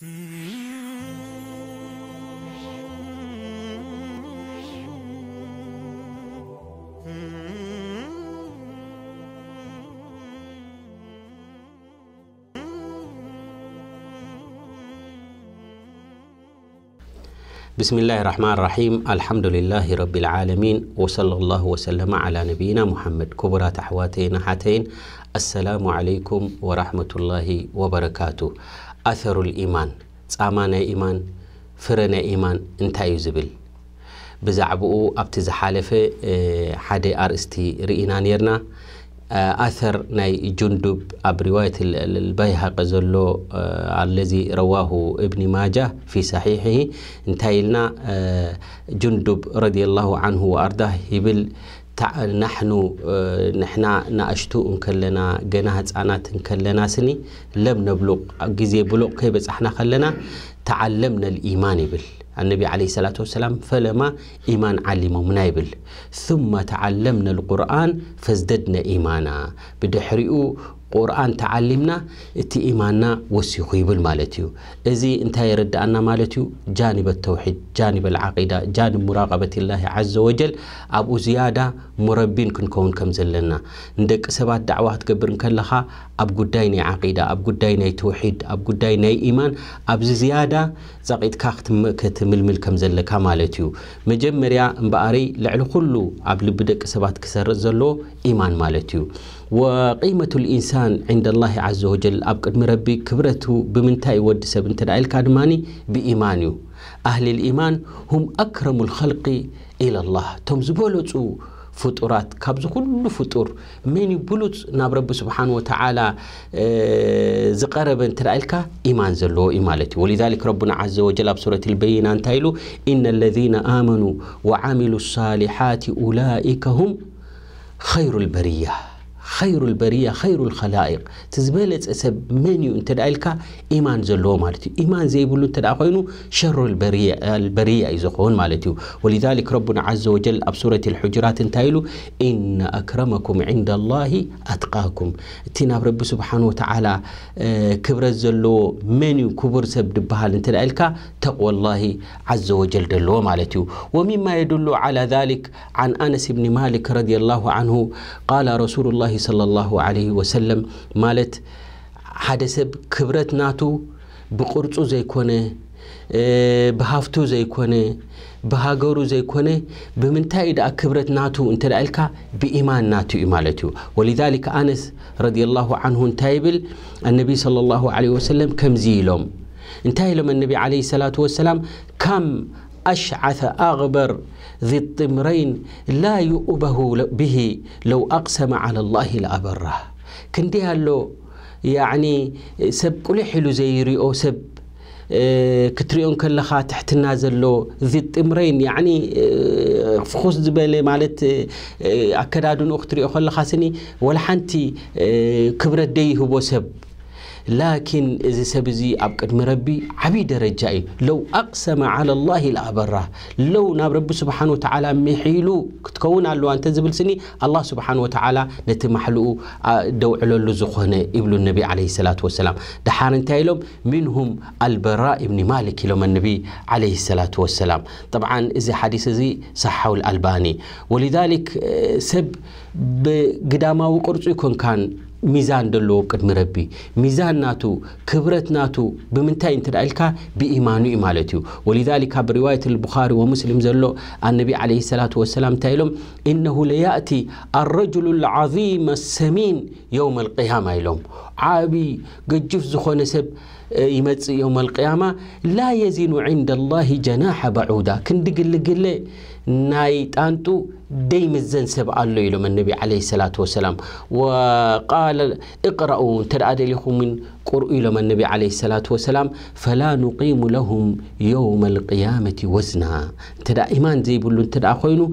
嗯。بسم الله الرحمن الرحيم الحمد لله رب العالمين وصلى الله وسلم على نبينا محمد كبرى تحواتين حتين السلام عليكم ورحمة الله وبركاته أثر الإيمان سامان إيمان فرن إيمان ኢማን እንታይ بزعبو ዝብል حالفة حدي أرستي ሓደ آه، أثر ناي جندب برواية البيهق زلو آه، الذي رواه ابن ماجه في صحيحه انتهينا آه، جندب رضي الله عنه وأرضاه هبل نحن نحن ناشتو كلنا جناهات انات كلنا سني لم نبلغ جزي بلغ كيف احنا خلنا تعلمنا الايمان بال النبي عليه الصلاة والسلام فلما إيمان علمهم منايبل ثم تعلمنا القرآن فازددنا إيمانا بدحرئو ቁርኣን ተዓሊምና እቲ ኢማንና ወሲኹ ይብል ማለት እዩ እዚ እንታይ የረዳእና ማለት እዩ ጃኒብ ተውሒድ ጃኒብ ልዓቂዳ ጃንብ ሙራቀበት ላ ዘ ወጀል ኣብኡ ዝያዳ ሙረቢን ክንከውን ከም ዘለና ንደቂ ሰባት ዳዕዋ ክትገብር ከለኻ ኣብ ጉዳይ ናይ ዓቂዳ ኣብ ጉዳይ ናይ ተውሒድ ኣብ ጉዳይ ናይ ኢማን ኣብዚ ዝያዳ ፀቂጥካ ክትምልምል ከም ዘለካ ማለት እዩ መጀመርያ እምበኣሪ ልዕሊ ኩሉ ኣብ ልቢ ደቂ ሰባት ክሰርእ ዘለዎ ኢማን ማለት እዩ وقيمة الإنسان عند الله عز وجل أبقد مربي كبرته بمنتاي ود سبن انت كادماني بإيمانه أهل الإيمان هم أكرم الخلق إلى الله تم زبولتو فطورات كابز كل فطور من يبلط ناب رب سبحانه وتعالى آه، زقرب انت رأيلك إيمان زلو إيمالتي ولذلك ربنا عز وجل بسورة البينة تايلو إن الذين آمنوا وعملوا الصالحات أولئك هم خير البريه خير البرية خير الخلائق تزبلت أسب منيو أنت دعيلك إيمان زلو مالتي إيمان زي بلو أنت دعخينو شر البرية البرية يزخون مالتي ولذلك ربنا عز وجل أبصرة الحجرات انتايلو إن أكرمكم عند الله أتقاكم تنا رب سبحانه وتعالى آه، كبر زلو منيو كبر سب دبهال أنت دعيلك تقوى الله عز وجل دلو مالتي ومما يدل على ذلك عن أنس بن مالك رضي الله عنه قال رسول الله صلى الله عليه وسلم مالت ሓደ ሰብ ክብረት ናቱ ብቕርፁ ዘይኮነ ብሃፍቱ ዘይኮነ ብሃገሩ ዘይኮነ ብምንታይ ደኣ ክብረት ናቱ እንተ ዳ ኢልካ ብኢማን ናቱ እዩ ማለት እዩ ወሊዛሊከ ኣነስ ረዲ ላሁ ዓንሁ እንታይ ይብል ኣነቢይ صለ ላሁ ለ ወሰለም ከምዚ ኢሎም እንታይ ኢሎም ኣነቢ ዓለ ሰላቱ ወሰላም ካም أشعث أغبر ذي الطمرين لا يؤبه به لو أقسم على الله لأبره كنتي له يعني سب كل حلو زي أو سب آه، كتريون كلها تحت له ذي الطمرين يعني آه، فخوص زبالة مالت آه، أكرادون أختري أخلا خاسني ولا حنتي كبرت ديه بو سب لكن إذا سبزي أبقد مربي عبيد رجائي لو أقسم على الله الأبره لو ناب رب سبحانه وتعالى محيلو كتكون لو أنت زبل سني الله سبحانه وتعالى نتمحلو آه، دو علو زخنة إبل النبي عليه الصلاة والسلام دحان انتايلهم منهم البراء ابن مالك لما النبي عليه الصلاة والسلام طبعا إذا حديث زي صحه الألباني ولذلك آه، سب بقدامه وقرصه يكون كان ميزان دلو قد مربي ميزان ناتو كبرت ناتو بمنتاي انت دالكا بإيمانو إمالتيو ولذلك برواية البخاري ومسلم زلو النبي عليه الصلاة والسلام تايلوم إنه ليأتي الرجل العظيم السمين يوم القيامة يلوم عابي قد زخون سب يمس يوم القيامة لا يزين عند الله جناح بعودة كنت قل قل نايت أنتو ديم الزن سبع الله يلوم النبي عليه الصلاة والسلام وقال اقرأوا ترى لكم من قرئ لهم النبي عليه الصلاة والسلام فلا نقيم لهم يوم القيامة وزنا ترى إيمان زي بلون ترى خوينو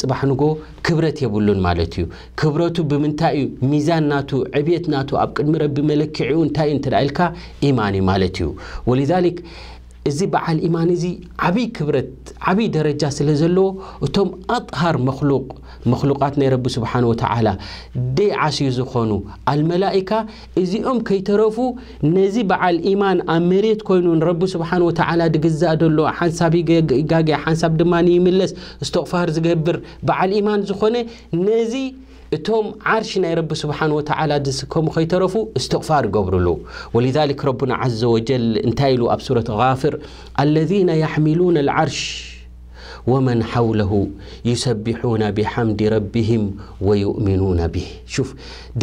صباح نقول كبرت بقولون مالتيو كبرتو بمن تايو ميزان ناتو عبيت ناتو أبقد مرب عيون تاين ترى إلكا إيماني مالتيو ولذلك إذا بع الإيمان إذا عبي كبرت عبي درجة سلزلو وتم أطهر مخلوق مخلوقات رب سبحانه وتعالى دي عشي زخونو الملائكة إذا أم كي ترفو نزي بع الإيمان أمريت كونون رب سبحانه وتعالى دقزة أدلو حنسابي قاقي حنساب دماني ملس استغفار زقبر بع الإيمان زخوني نزي እቶም ዓርሺ ናይ ረቢ ስብሓን ወተዓላ ዝስከሙ ከይተረፉ እስትቕፋር ይገብርሉ ወሊዛሊክ ረቡና ዘ ወጀል እንታይ ኢሉ ኣብ ሱረት غፍር አለذነ ያሕሚሉና ልዓርሽ ومن حوله يسبحون بحمد ربهم ويؤمنون به شوف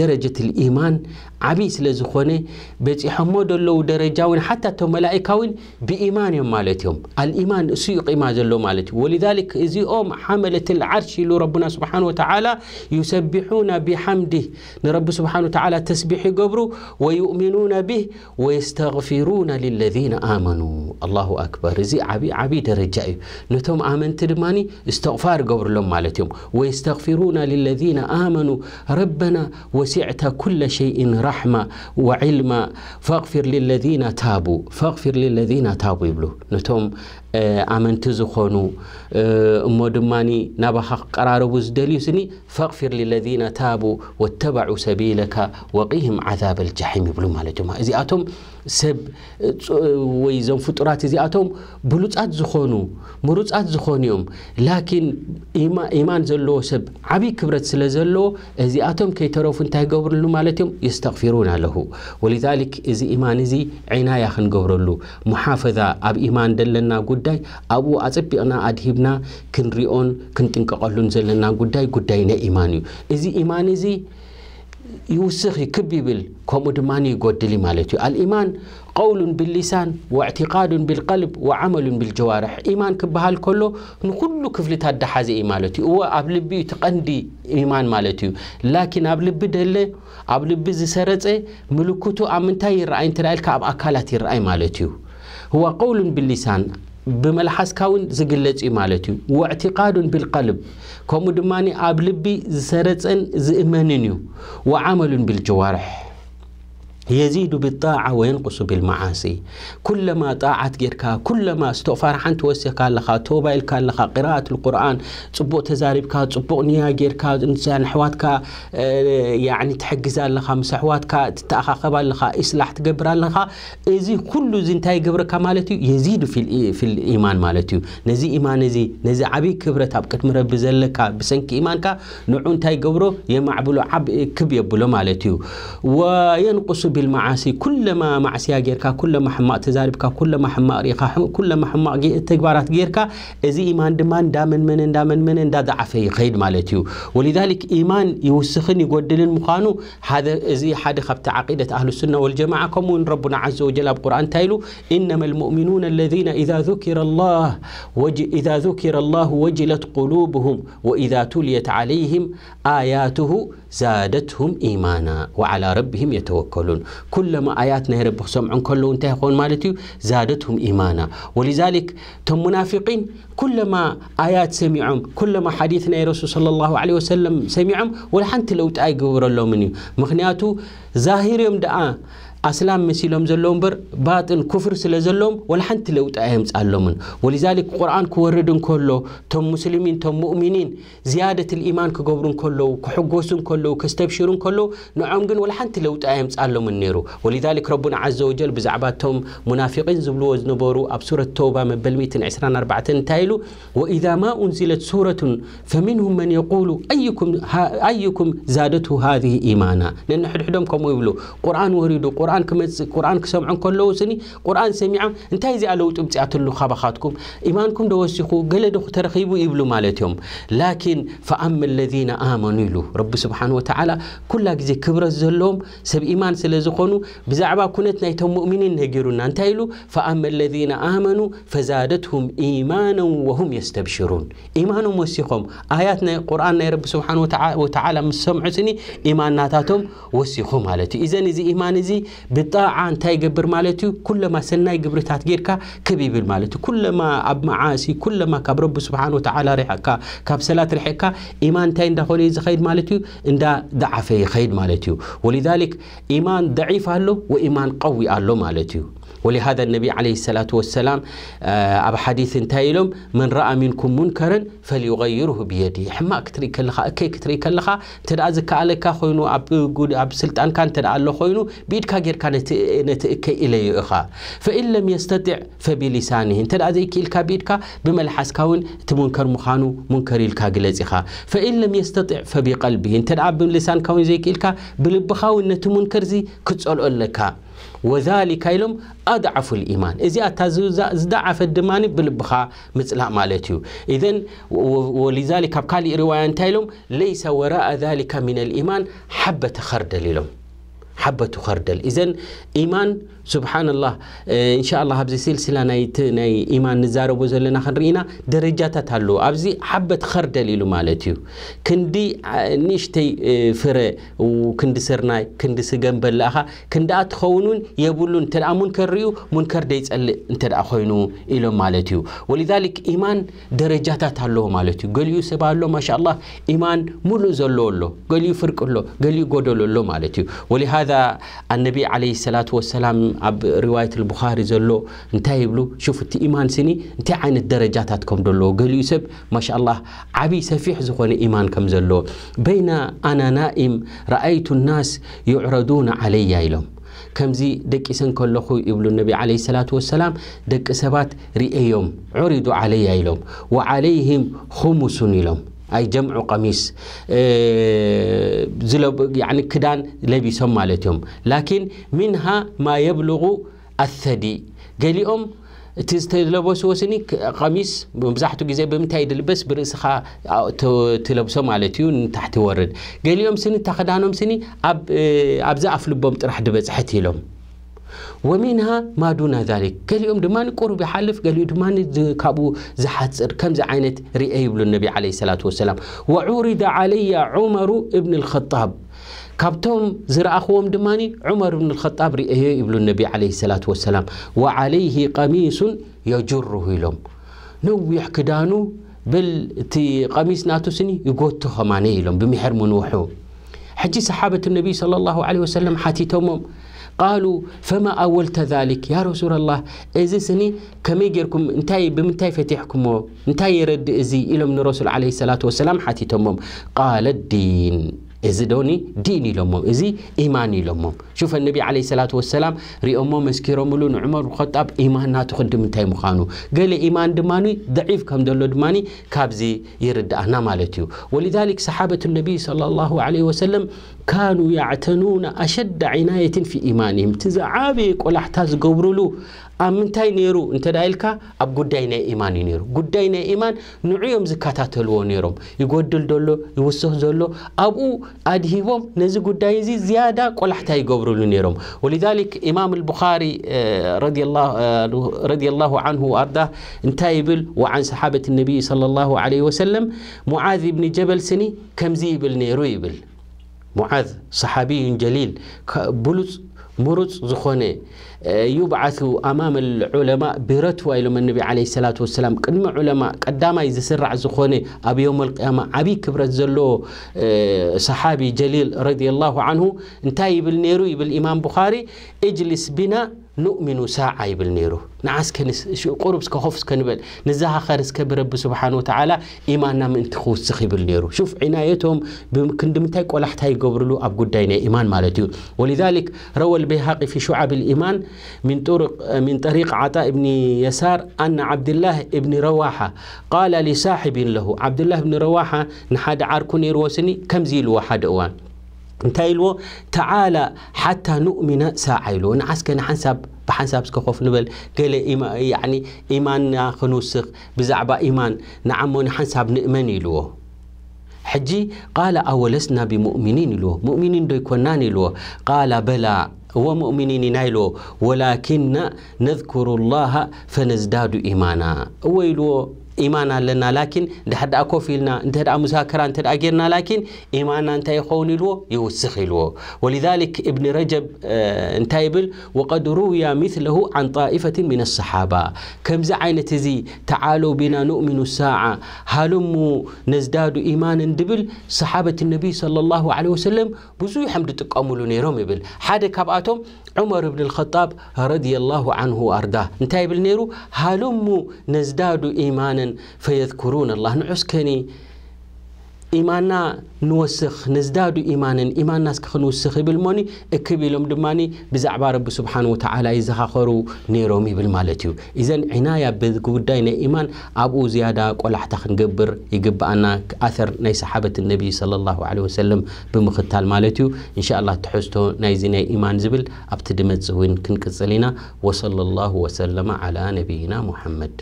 درجة الإيمان عبيس لزخونه بيتي حمود الله درجاون حتى تو ملائكاون بإيمان يوم مالتهم الإيمان سيق إيمان الله مالتهم ولذلك إذي أم حملة العرش اللي ربنا سبحانه وتعالى يسبحون بحمده نرب سبحانه وتعالى تسبح قبره ويؤمنون به ويستغفرون للذين آمنوا الله أكبر زي عبي عبي درجاء نتهم آمن تدماني استغفار قبر لهم مالتهم ويستغفرون للذين آمنوا ربنا وسعت كل شيء ورحمة وعلما فاغفر للذين تابوا فاغفر للذين تابوا يبلو نتوم ኣመንቲ ዝኾኑ እሞ ድማኒ ናባኻ ክቀራረቡ ዝደልዩ ስኒ ፈቕፊር ልለذነ ታቡ ወተበዑ ሰቢለካ ወቂህም ዓዛብ ልጃሒም ይብሉ ማለት እዩ እዚኣቶም ሰብ ወይ ዞም ፍጡራት እዚኣቶም ብሉፃት ዝኾኑ ምሩፃት ዝኾኑ እዮም ላኪን ኢማን ዘለዎ ሰብ ዓብዪ ክብረት ስለ ዘለዎ እዚኣቶም ከይተረፉ እንታይ ገብርሉ ማለት እዮም የስተቕፊሩን ኣለሁ ወሊዛሊክ እዚ ኢማን እዚ ዒናያ ክንገብረሉ ሙሓፈዛ ኣብ ኢማን ዘለና ጉዳይ ጉዳይ ኣብኡ ኣፀቢቕና ኣድሂብና ክንሪኦን ክንጥንቀቐሉን ዘለና ጉዳይ ጉዳይ ናይ ኢማን እዩ እዚ ኢማን እዚ ይውስኽ ይክብ ይብል ከምኡ ድማ ይጎድል ማለት እዩ ኣልኢማን ቀውሉን ብልሳን ወእዕትቃዱን ብልቀልብ ወዓመሉን ብልጀዋርሕ ኢማን ክበሃል ከሎ ንኩሉ ክፍልታት ዳሓዘ እዩ ማለት እዩ እወ ኣብ ልቢ እዩ ቲቐንዲ ኢማን ማለት እዩ ላኪን ኣብ ልቢ ደለ ኣብ ልቢ ዝሰረፀ ምልክቱ ኣብ ምንታይ ይረአይ እንተዳኢልካ ኣብ ኣካላት ይረአይ ማለት እዩ ዋ ቀውሉን ብልሳን بملحس كون زجلت إمالتي واعتقاد بالقلب كم أبلبي زرت أن وعمل بالجوارح يزيد بالطاعة وينقص بالمعاصي كلما طاعت جيركا كلما استغفر حنت وسي كان لخا توبة كان لخا قراءة القرآن تبو تزاربك تبو نيا جركا انسان حواتكا آه، يعني تحجز لخا مسحواتكا تتأخاخبا لخا إصلاح تقبر لخا إذي كل زنتاي قبرك مالتي يزيد في في الإيمان مالتي نزي إيمان نزي نزي عبي كبرة تبقى تمر بزلك بسنك إيمانك نعون تاي قبرو يمعبلو عب كبير بلو مالتي وينقص بالمعاصي كلما معسيا جيركا كلما حماء كل كلما حماء ريقا كلما حماء تكبارات غيرك إذا إيمان دمان دامن من دامن من دا عفي غير مالتيو ولذلك إيمان يوسخني يقدل مقانو هذا إذا حد خبت عقيدة أهل السنة والجماعة كمون ربنا عز وجل بقرآن تايلو إنما المؤمنون الذين إذا ذكر الله وج إذا ذكر الله وجلت قلوبهم وإذا تليت عليهم آياته زادتهم إيمانا وعلى ربهم يتوكلون كل ما آيات نهر يرب عن كل انتهى خون مالتي زادتهم إيمانا ولذلك تم منافقين كل ما آيات سمعهم كل ما حديث نهر رسول صلى الله عليه وسلم سمعهم ولا حنت لو تأي قبر الله مني مخنياتو ظاهر يوم دعا ኣስላም መሲሎም ዘለዉ እምበር ባጥል ኩፍር ስለ ዘለዎም ወላ ሓንቲ ለውጢ ኣየምፃሎምን ወሊዛሊክ ቁርኣን ክወርድ እንከሎ እቶም ሙስልሚን እቶም ሙእሚኒን ዝያደት ልኢማን ክገብሩ እንከለዉ ክሕጎሱ እንከለዉ ከስተብሽሩ እንከለዉ ንዖም ግን ወላ ሓንቲ ለውጢ ኣየምፃሎምን ነይሩ ወሊዛሊክ ረቡና ዓዘ ወጀል ብዛዕባ እቶም ሙናፊቂን ዝብልዎ ዝነበሩ ኣብ ሱረት ተውባ መበል 124 እንታይ ኢሉ ወኢዛ ማ ኡንዝለት ሱረቱን ፈምንሁም መን የቁሉ ኣይኩም ዛደቱ ሃذه ኢማና ነንሕድሕዶም ከምኡ ይብሉ ቁርኣን ወሪዱ ቁርኣን ክመፅእ ቁርኣን ክሰምዑ ከለዉ ስኒ ቁርኣን ሰሚዖም እንታይ እዚኣ ለውጢ ብፅኣትሉ ካባኻትኩም ኢማንኩም ደወሲኹ ገለ ዶ ተረኺቡ ይብሉ ማለት እዮም ላኪን ፈኣመ ለذነ ኣመኑ ኢሉ ረቢ ስብሓን ወተዓላ ኩላ ግዜ ክብረት ዘለዎም ሰብ ኢማን ስለ ዝኾኑ ብዛዕባ ኩነት ናይቶም ሙእሚኒን ነጊሩና እንታይ ኢሉ ፈኣመ ለذነ ኣመኑ ፈዛደትሁም ኢማና ወሁም የስተብሽሩን ኢማኖም ወሲኾም ኣያት ናይ ቁርኣን ናይ ረቢ ስብሓን ወተዓላ ምስ ሰምዑ ስኒ ኢማናታቶም ወሲኹ ማለት እዩ እዘን እዚ ኢማን እዚ بطاعة انتاي قبر مالتو كل ما سناي قبر تاتجيركا كبيب المالتو كل ما أب معاسي كل ما كبرب سبحانه وتعالى ريحكا كابسلات ريحكا إيمان تاين دا إذا خيد مالتو إن دا ضعفي خيد مالتو ولذلك إيمان ضعيف هلو وإيمان قوي هلو مالتو ولهذا النبي عليه الصلاة والسلام آه، أب حديث تايلوم من رأى منكم منكرا فليغيره بيدي حما كتري كلخا كي كتري كلخا تدعى زكا لك خوينو أب قول أب سلطان كان تدعى له خوينو بيد كاجر كانت نتكي إلي إخا فإن لم يستطع فبلسانه تدعى زي إلكا بيدكا بملحس كون تمنكر مخانو منكر إلكا قلز إخا فإن لم يستطع فبقلبه تدعى بلسان كون زي إلكا بلبخاو نتمنكر زي كتسأل لك وذلك كيلم أضعف الإيمان إذا تزدعف الدمان بالبخاء مثل مالتيو إذن ولذلك أبقالي روايان تايلم ليس وراء ذلك من الإيمان حبة خردل لهم ሓበቱ ኸርደል እዘን ኢማን ስብሓንላ እንሻ ላ ኣብዚ ስልስላ ናይ ኢማን ንዛረቦ ዘለና ክንርኢና ደረጃታት ኣለዉ ኣብዚ ሓበት ኸርደል ኢሉ ማለት እዩ ክንዲ ንእሽተይ ፍረ ክንዲ ስርናይ ክንዲ ስገንበላእኻ ክንደኣ ትኸውን ውን የብሉ እንተ ሙንከር ርዩ ሙንከር ደይፀልእ እንተ ኮይኑ ኢሎም ማለት እዩ ወሊዛሊክ ኢማን ደረጃታት ኣለዎ ማለት እዩ ገሊኡ ሰብ ኣሎ ማሻ ላ ኢማን ሙሉእ ዘለዎ ኣሎ ገሊኡ ፍርቂ ኣሎ ገሊኡ ጎደሎ ኣሎ ማለት እዩ ولهذا النبي عليه الصلاة والسلام أب رواية البخاري زلو انتهي بلو شوف انت إيمان سني انت عين الدرجات هاتكم دلو قال يوسف ما شاء الله عبي سفيح زخون إيمان كم زلو بين أنا نائم رأيت الناس يعرضون علي إلهم دك ደቂሰን ከለኹ ይብሉ النبي عليه الصلاة والسلام دك سبات رئيهم عرضوا علي إلهم وعليهم خمس إلهم أي جمع قميص آه، زلب يعني كدان لبسهم مالتهم لكن منها ما يبلغ الثدي قال لهم تلبس وسني قميص بمزحته جزئ بمتايد لبس برسخة آه، تلبسه مالتيون تحت ورد قال لهم سني تخدانهم سني أب آه، أبزع في تروح دبز حتي لهم ومنها ما دون ذلك كل يوم دمان قرب يحلف قال دمان كابو زحت كم زعينت رئيب للنبي عليه الصلاة والسلام وعورد علي عمر ابن الخطاب كابتوم زر أخوهم دماني عمر بن الخطاب رئيب ابن النبي عليه الصلاة والسلام وعليه قميص يجره لهم نو يحكدانو بل تي قميص ناتو سني يقوتوها ماني لهم بمحر منوحو حجي صحابة النبي صلى الله عليه وسلم حتي تومهم قالوا فما أولت ذلك يا رسول الله إذا سني كم يجركم انتاي بمنتاي فتحكم انتاي رد إزي إلى من الرسول عليه الصلاة والسلام حتي تمم قال الدين إزدوني ديني لهم إزي إيماني لهم شوف النبي عليه الصلاة والسلام رئوم مسكير ملون عمر خطاب إيمان ناتخدم تيم خانو قال إيمان دماني ضعيف كم دلو دماني كابزي يرد أنا مالتيو ولذلك صحابة النبي صلى الله عليه وسلم كانوا يعتنون أشد عناية في إيمانهم تزعابيك ولا احتاز قبرلو ኣምንታይ ነይሩ እንተዳ ኢልካ ኣብ ጉዳይ ናይ ኢማን እዩ ነይሩ ጉዳይ ናይ ኢማን ንዑ እዮም ዝከታተልዎ ነይሮም ይጎድል ደሎ ይውስኽ ዘሎ ኣብኡ ኣድሂቦም ነዚ ጉዳይ እዚ ዝያዳ ቆላሕታ ይገብርሉ ነይሮም البخاري رضي الله رضي الله عنه وأرضاه انتايبل وعن صحابة النبي صلى الله عليه وسلم معاذ بن جبل سني كم زيبل نيرو يبل معاذ صحابي جليل بلوز مرض زخنة يبعث أمام العلماء برتوى إلى النبي عليه الصلاة والسلام كلمة علماء قدام إذا سرع زخنة أبي يوم القيامة أبي كبر زلو صحابي جليل رضي الله عنه انتهى بالنيرو بالإمام بخاري اجلس بنا نؤمن ساعة يبل نيرو نعس كنس شو قربس كخوفس كنبل نزها خارس كبرب سبحانه وتعالى إيماننا من تخوص سخي نيرو شوف عنايتهم بمكن تايك ولا حتى يقبرلو أبو داينة إيمان مالتي ولذلك روى البيهاقي في شعاب الإيمان من طرق من طريق عطاء ابن يسار أن عبد الله ابن رواحة قال لصاحب له عبد الله ابن رواحة نحاد عاركو نيرو كم زيل واحد أوان እንታይ ኢልዎ ተዓላ ሓታ ንእሚነ ሳዓ ኢልዎ ንዓስከነ ሓንሳብ ብሓንሳብ ስከኮፍ ንበል ገለ ኢማንና ክንውስኽ ብዛዕባ ኢማን ንዓሞ ንሓንሳብ ንእመን ኢልዎ ሕጂ ቃላ ኣወለስና ብሙእሚኒን ኢልዎ ሙእሚኒን ዶ ይኮናን ኢልዎ ቃላ በላ እዎ ሙእሚኒን ኢና ኢልዎ ወላኪና ነذኩሩ ላሃ ፈነዝዳዱ ኢማና እወ ኢልዎ إيمانا لنا لكن ده حد أكو فينا ده حد مذاكرة ده حد أجرنا لكن إيمانا انت يخون الو يوسخ الو ولذلك ابن رجب آه انتايبل وقد روي مثله عن طائفة من الصحابة كم زعين تزي تعالوا بنا نؤمن الساعة هلم نزداد إيمانا دبل صحابة النبي صلى الله عليه وسلم بزوي حمد تقاملوا نيرهم بل حادك أبقاتهم عمر بن الخطاب رضي الله عنه وأرضاه نتايب النيرو هلموا نزداد إيمانا فيذكرون الله نعسكني إيماننا نوسخ نزداد إيماناً إيمان ناس كخنوسخ بالموني كبيلهم دماني بزعب رب سبحانه وتعالى إذا خروا نيرومي بالمالتيو إذن عناية بذكود داين إيمان أبو زيادة قول أحتخن قبر يقب أنا أثر ناي صحابة النبي صلى الله عليه وسلم بمختال مالتيو إن شاء الله تحسته ناي زينا إيمان زبل أبتدمت زوين كنكسلينا وصلى الله وسلم على نبينا محمد